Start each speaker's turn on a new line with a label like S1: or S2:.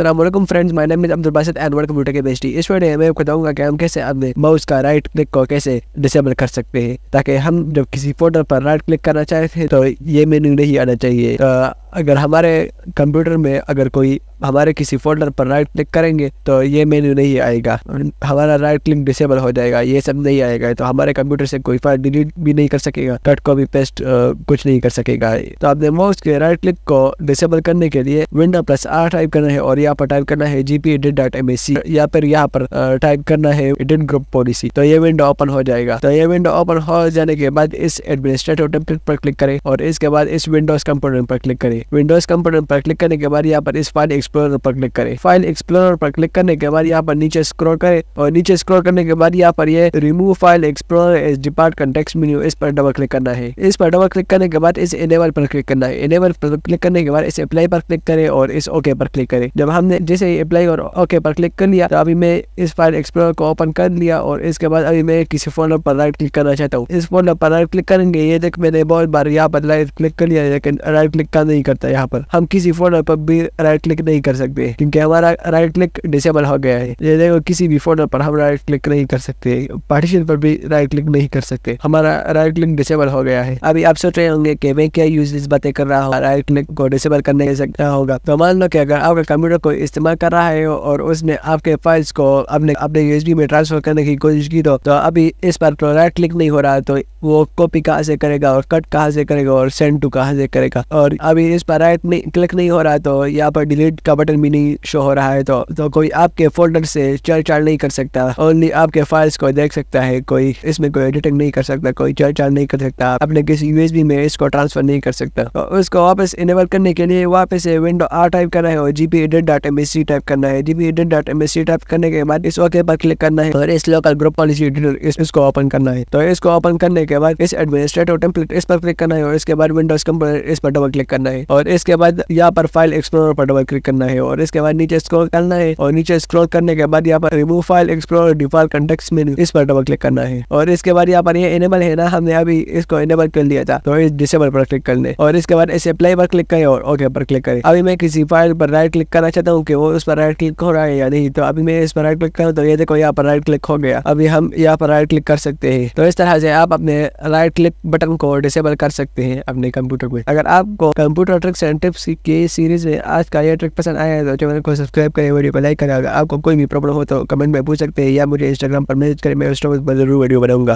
S1: Aslam friends my name is Abdul Basit and welcome to Tech Besty इस video में आपको बताऊंगा कि हम कैसे अपने माउस का राइट क्लिक को कैसे डिसेबल कर सकते हैं ताकि हम जब किसी फोटो पर राइट क्लिक करना चाहते हैं तो ये मेन्यू नहीं आना चाहिए तो अगर हमारे कंप्यूटर में अगर कोई हमारे किसी फोल्डर पर राइट क्लिक करेंगे तो ये मेन्यू नहीं आएगा हमारा राइट क्लिक डिसेबल हो जाएगा ये सब नहीं आएगा तो हमारे कंप्यूटर से कोई फाइल डिलीट भी नहीं कर सकेगा कट कॉपी पेस्ट कुछ नहीं कर सकेगा तो आपने माउस के राइट क्लिक को डिसेबल करने के लिए विंडो प्लस आर टाइप करना है और यहाँ पर टाइप करना है GP edit dot M S C या फिर यहाँ पर टाइप करना है एडिट ग्रुप पॉलिसी तो ये विंडो ओपन हो जाएगा तो ये विंडो ओपन हो जाने के बाद इस एडमिनिस्ट्रेटिव टेम्पलेट पर क्लिक करें और इसके बाद इस विंडोज कंप्यूटर पर क्लिक करें विंडोज कंप्यूटर पर क्लिक करने के बाद यहाँ पर इस फाइल एक्सप्लोरर पर क्लिक करें फाइल एक्सप्लोरर पर क्लिक करने के बाद यहाँ पर नीचे स्क्रॉल करें और नीचे स्क्रॉल करने के बाद यहाँ पर ये रिमूव फाइल एक्सप्लोरर एज डिपार्ट कंटेक्स मिन्यू इस पर डबल क्लिक करना है इस पर डबल क्लिक करने के बाद इस एनेबल पर क्लिक करना है एनेबल पर क्लिक करने के बाद इस अप्लाई पर क्लिक करें और इस ओके पर क्लिक करें जब हमने जैसे अप्लाई और ओके पर क्लिक कर लिया तो अभी मैं इस फाइल एक्सप्लोरर को ओपन कर लिया और इसके बाद अभी मैं किसी फोन पर राइट क्लिक करना चाहता हूँ इस फोन पर राइट क्लिक करेंगे ये देख मैंने बहुत बार यहाँ पर राइट क्लिक कर लिया लेकिन राइट क्लिक का नहीं कर करता है यहाँ पर हम किसी फोल्डर पर भी राइट क्लिक नहीं कर सकते क्योंकि हमारा राइट क्लिक डिसेबल हो गया है ये देखो किसी भी फोल्डर पर हम राइट क्लिक नहीं कर सकते पार्टीशन पर भी राइट क्लिक नहीं कर सकते हमारा राइट क्लिक डिसेबल हो गया है अभी आप सोच रहे होंगे की मैं क्या यूज इस बातें कर रहा हूँ राइट क्लिक को डिसेबल करने के होगा तो मान लो की अगर आपका कंप्यूटर को इस्तेमाल कर रहा है और उसने आपके फाइल्स को अपने अपने यूएसबी में ट्रांसफर करने की कोशिश की तो, तो अभी इस पर तो राइट क्लिक नहीं हो रहा तो वो कॉपी कहाँ से करेगा और कट कहाँ से करेगा और सेंड टू कहाँ से करेगा और अभी इस इस पर राइट में क्लिक नहीं हो रहा है तो यहाँ पर डिलीट का बटन भी नहीं शो हो रहा है तो तो कोई आपके फोल्डर से चल चाल नहीं कर सकता ओनली आपके फाइल्स को देख सकता है कोई इसमें कोई एडिटिंग नहीं कर सकता कोई चल चाल नहीं कर सकता अपने किसी यूएसबी में इसको ट्रांसफर नहीं कर सकता तो उसको वापस इनेबल करने के लिए वापस विंडो आर टाइप करना है और GP edit dot M type करना है GP edit dot M type करने के बाद इस ओके पर क्लिक करना है और इस लोकल ग्रुप पॉलिसी एडिटर इसको ओपन करना है तो इसको ओपन करने के बाद इस एडमिनिस्ट्रेटिव टेम्पलेट इस पर क्लिक करना है और इसके बाद विंडोज कंप्यूटर इस पर डबल क्लिक करना है और इसके बाद यहाँ पर फाइल एक्सप्लोर पर डबल क्लिक करना है और इसके बाद नीचे स्क्रॉल करना है और नीचे स्क्रॉल करने के बाद यहाँ पर remove file explore default context menu इस पर डबल क्लिक करना है और इसके बाद यहाँ पर ये इनेबल है ना हमने अभी इसको इनेबल कर लिया था तो डिसेबल पर क्लिक कर और इसके बाद इसे अप्लाई पर क्लिक करें और ओके पर क्लिक करें अभी मैं किसी फाइल पर राइट क्लिक करना चाहता हूँ कि वो उस पर राइट क्लिक हो रहा है या नहीं तो अभी मैं इस पर राइट क्लिक करूँ तो ये देखो यहाँ पर राइट क्लिक हो गया अभी हम यहाँ पर राइट क्लिक कर सकते हैं तो इस तरह से आप अपने राइट क्लिक बटन को डिसेबल कर सकते हैं अपने कंप्यूटर में अगर आपको कंप्यूटर अपना ट्रिक्स एंड टिप्स के सीरीज में आज का यह ट्रिक पसंद आया है तो चैनल को सब्सक्राइब करें वीडियो को लाइक करें अगर आपको कोई भी प्रॉब्लम हो तो कमेंट में पूछ सकते हैं या मुझे इंस्टाग्राम पर मैसेज करें मैं उस पर जरूर वीडियो बनाऊंगा